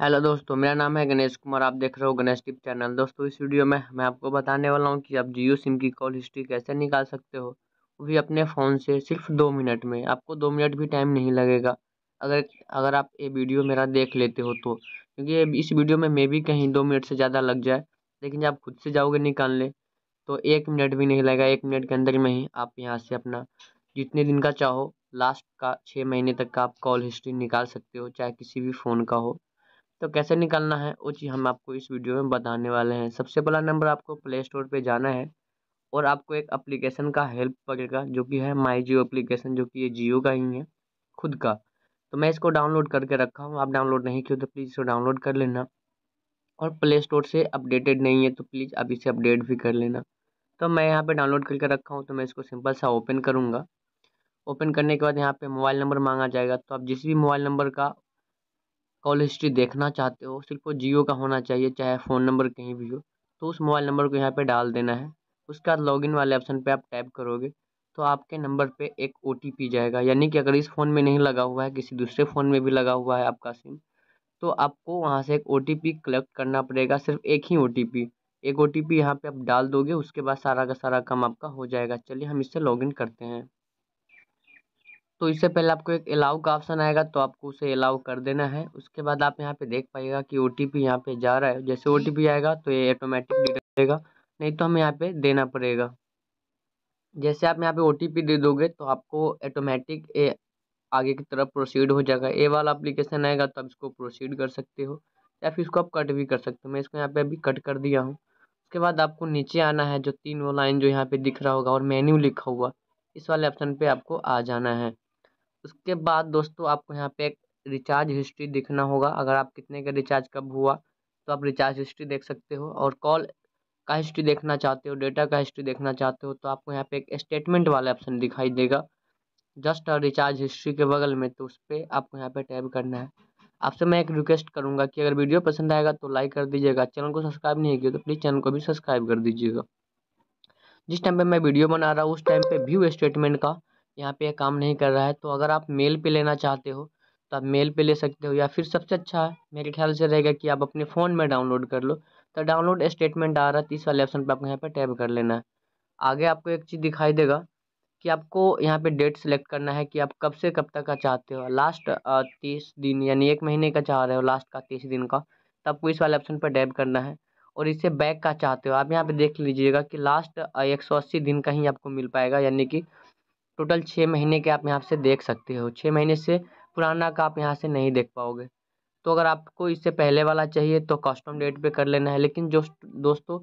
hello दोस्तों मेरा नाम है गणेश कुमार आप देख रहे हो गणेश टिप चैनल दोस्तों इस वीडियो में मैं आपको बताने वाला हूं कि आप जियो सिम की कॉल हिस्ट्री कैसे निकाल सकते हो वो भी अपने फ़ोन से सिर्फ दो मिनट में आपको दो मिनट भी टाइम नहीं लगेगा अगर अगर आप ये वीडियो मेरा देख लेते हो तो क्योंकि इस वीडियो में मे भी कहीं दो मिनट से ज़्यादा लग जाए लेकिन जब आप खुद से जाओगे निकालने तो एक मिनट भी नहीं लगेगा एक मिनट के अंदर में ही आप यहाँ से अपना जितने दिन का चाहो लास्ट का छः महीने तक का आप कॉल हिस्ट्री निकाल सकते हो चाहे किसी भी फ़ोन का हो तो कैसे निकालना है वो चीज़ हम आपको इस वीडियो में बताने वाले हैं सबसे पहला नंबर आपको प्ले स्टोर पर जाना है और आपको एक अप्लीकेशन का हेल्प पड़ेगा जो कि है माई जियो अप्लीकेशन जो कि ये जियो का ही है खुद का तो मैं इसको डाउनलोड करके रखा हूँ आप डाउनलोड नहीं किए तो प्लीज़ इसको डाउनलोड कर लेना और प्ले स्टोर से अपडेटेड नहीं है तो प्लीज़ आप इसे अपडेट भी कर लेना तो मैं यहाँ पे डाउनलोड करके रखा हूँ तो मैं इसको सिंपल सा ओपन करूँगा ओपन करने के बाद यहाँ पे मोबाइल नंबर मांगा जाएगा तो आप जिस भी मोबाइल नंबर का कॉल हिस्ट्री देखना चाहते हो सिर्फ वो जियो का होना चाहिए चाहे फ़ोन नंबर कहीं भी हो तो उस मोबाइल नंबर को यहाँ पे डाल देना है उसके बाद लॉगिन वाले ऑप्शन पे आप टैप करोगे तो आपके नंबर पे एक ओ जाएगा यानी कि अगर इस फ़ोन में नहीं लगा हुआ है किसी दूसरे फ़ोन में भी लगा हुआ है आपका सिम तो आपको वहाँ से एक ओ कलेक्ट करना पड़ेगा सिर्फ एक ही ओ एक ओ टी पी यहाँ पर आप डाल दोगे उसके बाद सारा का सारा काम आपका हो जाएगा चलिए हम इससे लॉगिन करते हैं तो इससे पहले आपको एक अलाउ का ऑप्शन आएगा तो आपको उसे अलाउ कर देना है उसके बाद आप यहाँ पे देख पाएगा कि ओ टी यहाँ पे जा रहा है जैसे ओ आएगा तो ये ऑटोमेटिक डिटेक्ट नहीं तो हमें यहाँ पे देना पड़ेगा जैसे आप यहाँ पे ओ दे दोगे तो आपको ऑटोमेटिक ए आगे की तरफ प्रोसीड हो जाएगा ए वाला अप्लीकेशन आएगा तो आप इसको प्रोसीड कर सकते हो या फिर इसको आप कट भी कर सकते हो मैं इसको यहाँ पे अभी कट कर दिया हूँ उसके बाद आपको नीचे आना है जो तीन वो लाइन जो यहाँ पे दिख रहा होगा और मेन्यू लिखा हुआ इस वाले ऑप्शन पे आपको आ जाना है उसके बाद दोस्तों आपको यहाँ पे एक रिचार्ज हिस्ट्री देखना होगा अगर आप कितने का रिचार्ज कब हुआ तो आप रिचार्ज हिस्ट्री देख सकते हो और कॉल का हिस्ट्री देखना चाहते हो डेटा का हिस्ट्री देखना चाहते हो तो आपको यहाँ पे एक स्टेटमेंट वाला ऑप्शन दिखाई देगा जस्ट और रिचार्ज हिस्ट्री के बगल में तो उस पर आपको यहाँ पे टैब करना है आपसे मैं एक रिक्वेस्ट करूँगा कि अगर वीडियो पसंद आएगा तो लाइक कर दीजिएगा चैनल को सब्सक्राइब नहीं किया तो प्लीज़ चैनल को भी सब्सक्राइब कर दीजिएगा जिस टाइम पर मैं वीडियो बना रहा हूँ उस टाइम पर व्यू स्टेटमेंट का यहाँ पे काम नहीं कर रहा है तो अगर आप मेल पे लेना चाहते हो तो आप मेल पे ले सकते हो या फिर सबसे अच्छा है मेरे ख्याल से रहेगा कि आप अपने फ़ोन में डाउनलोड कर लो तो डाउनलोड स्टेटमेंट आ रहा है तीस वाले ऑप्शन पर आपको यहाँ पर टैप कर लेना है आगे आपको एक चीज़ दिखाई देगा कि आपको यहाँ पे डेट सेलेक्ट करना है कि आप कब से कब तक का चाहते हो लास्ट तीस दिन यानी एक महीने का चाह रहे हो लास्ट का तीस दिन का तो आपको इस वाले ऑप्शन पर टैप करना है और इसे बैक का चाहते हो आप यहाँ पे देख लीजिएगा कि लास्ट एक सौ अस्सी दिन का ही आपको मिल पाएगा यानी कि टोटल छः महीने के आप यहाँ से देख सकते हो छः महीने से पुराना का आप यहाँ से नहीं देख पाओगे तो अगर आपको इससे पहले वाला चाहिए तो कस्टम डेट पे कर लेना है लेकिन जो दोस्तों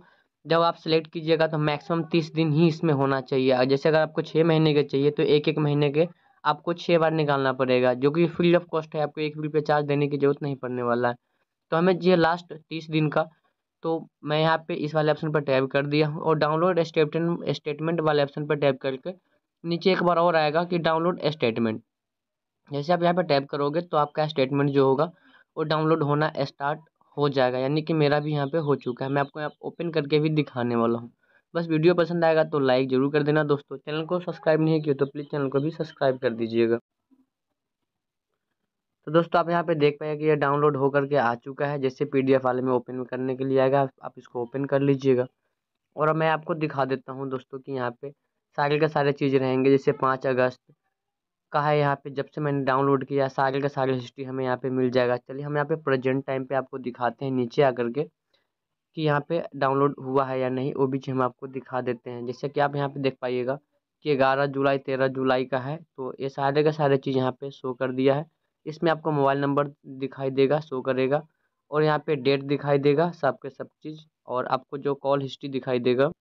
जब आप सेलेक्ट कीजिएगा तो मैक्सिमम तीस दिन ही इसमें होना चाहिए जैसे अगर आपको छः महीने के चाहिए तो एक एक महीने के आपको छः बार निकालना पड़ेगा जो कि फ्री ऑफ कॉस्ट है आपको एक रुपये चार्ज देने की जरूरत नहीं पड़ने वाला है तो हमें जी लास्ट तीस दिन का तो मैं यहाँ पे इस वाले ऑप्शन पर टैप कर दिया हूँ और डाउनलोड स्टेटमेंट स्टेटमेंट वाले ऑप्शन पर टैप करके नीचे एक बार और आएगा कि डाउनलोड स्टेटमेंट जैसे आप यहाँ पर टैप करोगे तो आपका स्टेटमेंट जो होगा वो डाउनलोड होना स्टार्ट हो जाएगा यानी कि मेरा भी यहाँ पे हो चुका है मैं आपको यहाँ ओपन करके भी दिखाने वाला हूँ बस वीडियो पसंद आएगा तो लाइक ज़रूर कर देना दोस्तों चैनल को सब्सक्राइब नहीं किया तो प्लीज़ चैनल को भी सब्सक्राइब कर दीजिएगा तो दोस्तों आप यहाँ पे देख पाएंगे कि ये डाउनलोड होकर के आ चुका है जैसे पीडीएफ वाले में ओपन करने के लिए आएगा आप इसको ओपन कर लीजिएगा और मैं आपको दिखा देता हूँ दोस्तों कि यहाँ पे सारे का सारे चीज़ रहेंगे जैसे पाँच अगस्त का है यहाँ पे जब से मैंने डाउनलोड किया सारे का सारे हिस्ट्री हमें यहाँ पे मिल जाएगा चलिए हम यहाँ पे प्रेजेंट टाइम पे आपको दिखाते हैं नीचे आकर के कि यहाँ पे डाउनलोड हुआ है या नहीं वो भी चीज़ हम आपको दिखा देते हैं जैसे कि आप यहाँ पे देख पाइएगा कि ग्यारह जुलाई तेरह जुलाई का है तो ये सारे का सारे चीज़ यहाँ पर शो कर दिया है इसमें आपको मोबाइल नंबर दिखाई देगा शो करेगा और यहाँ पे डेट दिखाई देगा सबके सब चीज़ और आपको जो कॉल हिस्ट्री दिखाई देगा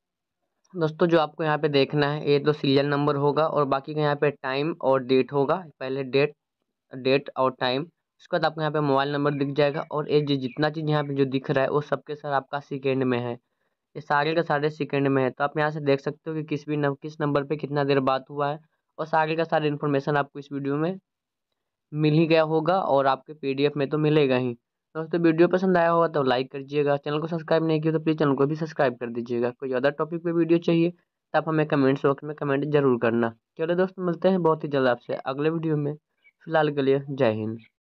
दोस्तों जो आपको यहाँ पे देखना है ये तो सीरियल नंबर होगा और बाकी का यहाँ पे टाइम और डेट होगा पहले डेट डेट और टाइम उसके बाद आपको यहाँ पे मोबाइल नंबर दिख जाएगा और ये जो जितना चीज़ यहाँ पे जो दिख रहा है वो सबके सर आपका सेकेंड में है ये सारे का सारे सेकेंड में है तो आप यहाँ से देख सकते हो कि किस भी नंबर किस नंबर पर कितना देर बात हुआ है और सारे का सारे इन्फॉर्मेशन आपको इस वीडियो में मिल ही गया होगा और आपके पी में तो मिलेगा ही दोस्तों वीडियो पसंद आया होगा तो लाइक करिएगा चैनल को सब्सक्राइब नहीं किया तो प्लीज़ चैनल को भी सब्सक्राइब कर दीजिएगा कोई अदर टॉपिक पे वीडियो चाहिए तो आप हमें कमेंट्स बॉक्स में कमेंट जरूर करना चलो दोस्तों मिलते हैं बहुत ही जल्द आपसे अगले वीडियो में फिलहाल के लिए जय हिंद